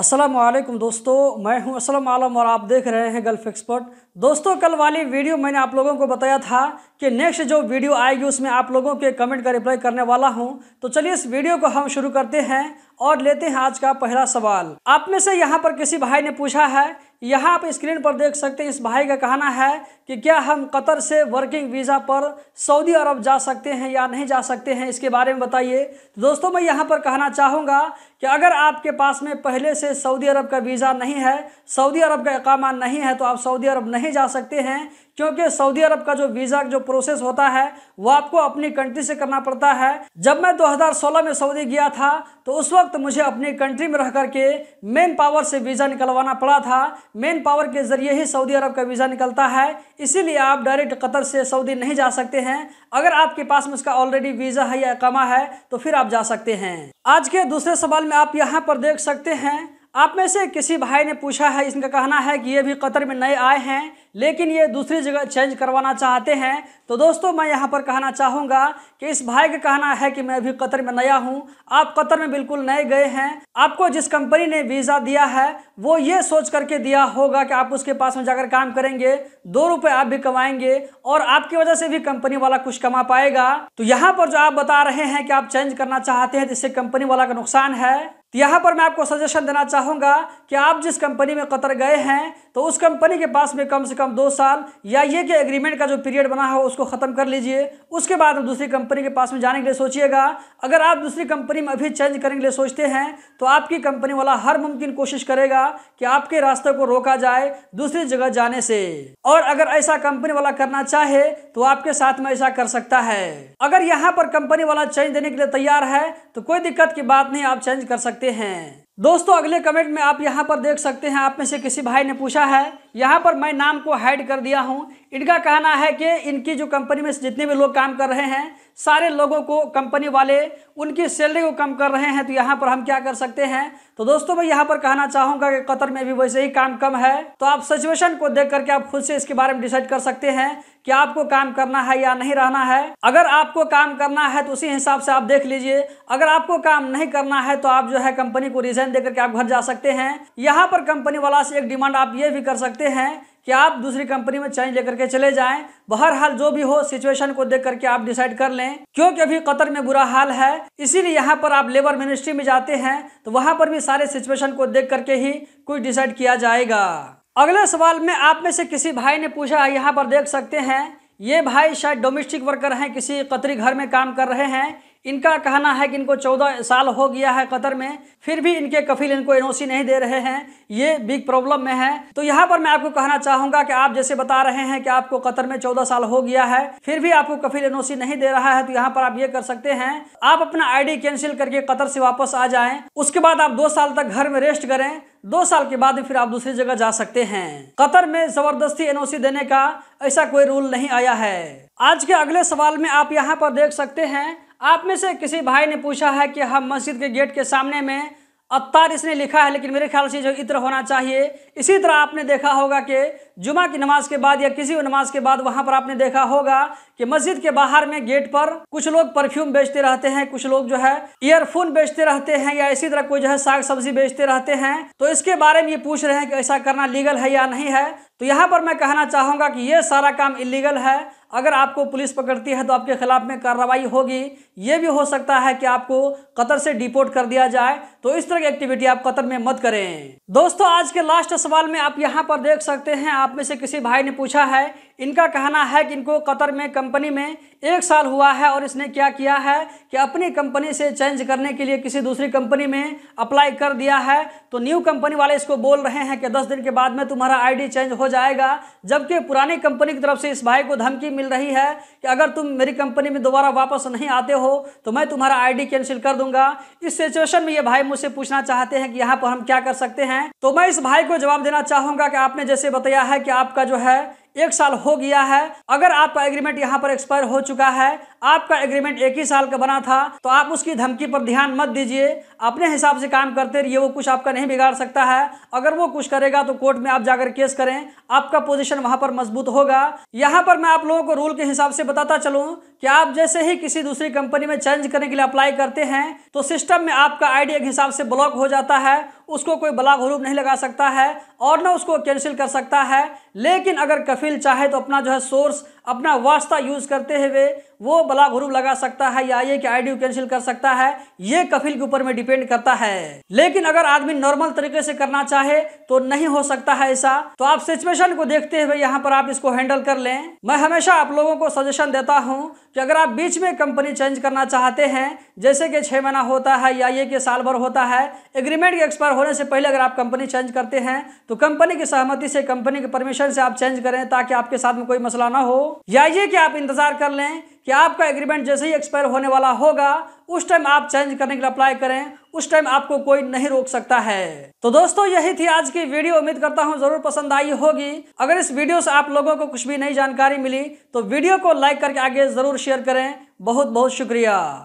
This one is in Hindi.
असलम दोस्तों मैं हूं असलम आलम और आप देख रहे हैं गल्फ एक्सपर्ट दोस्तों कल वाली वीडियो मैंने आप लोगों को बताया था कि नेक्स्ट जो वीडियो आएगी उसमें आप लोगों के कमेंट का रिप्लाई करने वाला हूं तो चलिए इस वीडियो को हम शुरू करते हैं और लेते हैं आज का पहला सवाल आप में से यहाँ पर किसी भाई ने पूछा है यहाँ आप स्क्रीन पर देख सकते हैं इस भाई का कहना है कि क्या हम कतर से वर्किंग वीज़ा पर सऊदी अरब जा सकते हैं या नहीं जा सकते हैं इसके बारे में बताइए तो दोस्तों मैं यहाँ पर कहना चाहूँगा कि अगर आपके पास में पहले से सऊदी अरब का वीज़ा नहीं है सऊदी अरब का अकामा नहीं है तो आप सऊदी अरब नहीं जा सकते हैं क्योंकि सऊदी अरब का जो वीज़ा जो प्रोसेस होता है वो आपको अपनी कंट्री से करना पड़ता है जब मैं 2016 में सऊदी गया था तो उस वक्त मुझे अपनी कंट्री में रह करके मेन पावर से वीज़ा निकलवाना पड़ा था मेन पावर के ज़रिए ही सऊदी अरब का वीज़ा निकलता है इसीलिए आप डायरेक्ट कतर से सऊदी नहीं जा सकते हैं अगर आपके पास में उसका ऑलरेडी वीज़ा है या कमा है तो फिर आप जा सकते हैं आज के दूसरे सवाल में आप यहाँ पर देख सकते हैं आप में से किसी भाई ने पूछा है इनका कहना है कि ये भी कतर में नए आए हैं लेकिन ये दूसरी जगह चेंज करवाना चाहते हैं तो दोस्तों मैं यहाँ पर कहना चाहूँगा कि इस भाई का कहना है कि मैं भी कतर में नया हूँ आप कतर में बिल्कुल नए गए हैं आपको जिस कंपनी ने वीज़ा दिया है वो ये सोच करके दिया होगा कि आप उसके पास में जाकर काम करेंगे दो रुपये आप भी कमाएंगे और आपकी वजह से भी कंपनी वाला कुछ कमा पाएगा तो यहाँ पर जो आप बता रहे हैं कि आप चेंज करना चाहते हैं जिससे तो कंपनी वाला का नुकसान है तो यहाँ पर मैं आपको सजेशन देना चाहूँगा कि आप जिस कंपनी में कतर गए हैं तो उस कंपनी के पास में कम से कम दो साल या ये कि एग्रीमेंट का जो पीरियड बना है उसको ख़त्म कर लीजिए उसके बाद दूसरी कंपनी के पास में जाने के लिए सोचिएगा अगर आप दूसरी कंपनी में अभी चेंज करने के लिए सोचते हैं तो आपकी कंपनी वाला हर मुमकिन कोशिश करेगा कि आपके रास्ते को रोका जाए दूसरी जगह जाने से और अगर ऐसा कंपनी वाला करना चाहे तो आपके साथ में ऐसा कर सकता है अगर यहाँ पर कंपनी वाला चेंज देने के लिए तैयार है तो कोई दिक्कत की बात नहीं आप चेंज कर सकते हैं दोस्तों अगले कमेंट में आप यहाँ पर देख सकते हैं आप में से किसी भाई ने पूछा है यहाँ पर मैं नाम को हाइड कर दिया हूँ इनका कहना है कि इनकी जो कंपनी में जितने भी लोग काम कर रहे हैं सारे लोगों को कंपनी वाले उनकी सैलरी को कम कर रहे हैं तो यहाँ पर हम क्या कर सकते हैं तो दोस्तों मैं यहाँ पर कहना चाहूँगा कि कतर में भी वैसे ही काम कम है तो आप सिचुएशन को देख करके आप खुद से इसके बारे में डिसाइड कर सकते हैं कि आपको काम करना है या नहीं रहना है अगर आपको काम करना है तो उसी हिसाब से आप देख लीजिए अगर आपको काम नहीं करना है तो आप जो है कंपनी को रिजाइन दे करके आप घर जा सकते हैं यहाँ पर कंपनी वाला से एक डिमांड आप ये भी कर सकते सकते हैं कि आप दूसरी कंपनी में चेंज लेकर के चले जाएं बहरहाल जो भी हो सिचुएशन को देख करके आप डिसाइड कर लें क्योंकि अभी कतर में बुरा हाल है इसीलिए यहाँ पर आप लेबर मिनिस्ट्री में जाते हैं तो वहाँ पर भी सारे सिचुएशन को देख करके ही कुछ डिसाइड किया जाएगा अगले सवाल में आप में से किसी भाई ने पूछा यहाँ पर देख सकते हैं ये भाई शायद डोमेस्टिक वर्कर हैं किसी कतरी घर में काम कर रहे हैं इनका कहना है कि इनको चौदह साल हो गया है कतर में फिर भी इनके कफिल इनको एनओसी नहीं दे रहे हैं ये बिग प्रॉब्लम में है तो यहाँ पर मैं आपको कहना चाहूंगा कि आप जैसे बता रहे हैं कि आपको कतर में चौदह साल हो गया है फिर भी आपको कफिल एनओसी नहीं दे रहा है तो यहाँ पर आप ये कर सकते हैं आप अपना आई कैंसिल करके कतर से वापस आ जाए उसके बाद आप दो साल तक घर में रेस्ट करें दो साल के बाद फिर आप दूसरी जगह जा सकते हैं कतर में जबरदस्ती एनओसी देने का ऐसा कोई रूल नहीं आया है आज के अगले सवाल में आप यहाँ पर देख सकते हैं आप में से किसी भाई ने पूछा है कि हम मस्जिद के गेट के सामने में अत्तार इसने लिखा है लेकिन मेरे ख्याल से जो इत्र होना चाहिए इसी तरह आपने देखा होगा कि जुमा की नमाज के बाद या किसी भी नमाज के बाद वहाँ पर आपने देखा होगा कि मस्जिद के बाहर में गेट पर कुछ लोग परफ्यूम बेचते रहते हैं कुछ लोग जो है ईयरफोन बेचते रहते हैं या इसी तरह कोई जो है साग सब्जी बेचते रहते हैं तो इसके बारे में ये पूछ रहे हैं कि ऐसा करना लीगल है या नहीं है तो यहाँ पर मैं कहना चाहूँगा कि ये सारा काम इलीगल है अगर आपको पुलिस पकड़ती है तो आपके ख़िलाफ़ में कार्रवाई होगी ये भी हो सकता है कि आपको कतर से डिपोर्ट कर दिया जाए तो इस तरह की एक्टिविटी आप कतर में मत करें दोस्तों आज के लास्ट सवाल में आप यहाँ पर देख सकते हैं आप आप में से किसी भाई ने पूछा है इनका कहना है कि इनको कतर में कंपनी में एक साल हुआ है और इसने क्या किया है कि अपनी कंपनी से चेंज करने के लिए किसी दूसरी कंपनी में अप्लाई कर दिया है तो न्यू कंपनी वाले इसको बोल रहे हैं कि 10 दिन के बाद में तुम्हारा आईडी चेंज हो जाएगा जबकि पुरानी कंपनी की तरफ से इस भाई को धमकी मिल रही है कि अगर तुम मेरी कंपनी में दोबारा वापस नहीं आते हो तो मैं तुम्हारा आई कैंसिल कर दूंगा इस सिचुएशन में ये भाई मुझसे पूछना चाहते हैं कि यहाँ पर हम क्या कर सकते हैं तो मैं इस भाई को जवाब देना चाहूंगा कि आपने जैसे बताया है है कि आपका जो है एक साल हो गया है अगर आपका एग्रीमेंट यहाँ पर एक्सपायर हो चुका है आपका एग्रीमेंट एक ही साल का बना था तो आप उसकी धमकी पर ध्यान मत दीजिए अपने हिसाब से काम करते रहिए वो कुछ आपका नहीं बिगाड़ सकता है अगर वो कुछ करेगा तो कोर्ट में आप जाकर केस करें आपका पोजिशन वहां पर मजबूत होगा यहाँ पर मैं आप लोगों को रूल के हिसाब से बताता चलू कि आप जैसे ही किसी दूसरी कंपनी में चेंज करने के लिए अप्लाई करते हैं तो सिस्टम में आपका आईडी एक हिसाब से ब्लॉक हो जाता है उसको कोई ब्लॉक नहीं लगा सकता है और ना उसको कैंसिल कर सकता है लेकिन अगर फिल चाहे तो अपना जो है सोर्स अपना वास्ता यूज़ करते हुए वो बला ग्रुप लगा सकता है या ये कि आईडी कैंसिल कर सकता है ये कफिल के ऊपर में डिपेंड करता है लेकिन अगर आदमी नॉर्मल तरीके से करना चाहे तो नहीं हो सकता है ऐसा तो आप सिचुएशन को देखते हुए यहाँ पर आप इसको हैंडल कर लें मैं हमेशा आप लोगों को सजेशन देता हूँ कि अगर आप बीच में कंपनी चेंज करना चाहते हैं जैसे कि छः महीना होता है या ये कि साल भर होता है एग्रीमेंट के एक्सपायर होने से पहले अगर आप कंपनी चेंज करते हैं तो कंपनी की सहमति से कंपनी के परमिशन से आप चेंज करें ताकि आपके साथ में कोई मसला ना हो या ये कि आप इंतज़ार कर लें कि आपका एग्रीमेंट जैसे ही एक्सपायर होने वाला होगा उस टाइम आप चेंज करने के लिए अप्लाई करें उस टाइम आपको कोई नहीं रोक सकता है तो दोस्तों यही थी आज की वीडियो उम्मीद करता हूँ जरूर पसंद आई होगी अगर इस वीडियो से आप लोगों को कुछ भी नई जानकारी मिली तो वीडियो को लाइक करके आगे जरूर शेयर करें बहुत बहुत शुक्रिया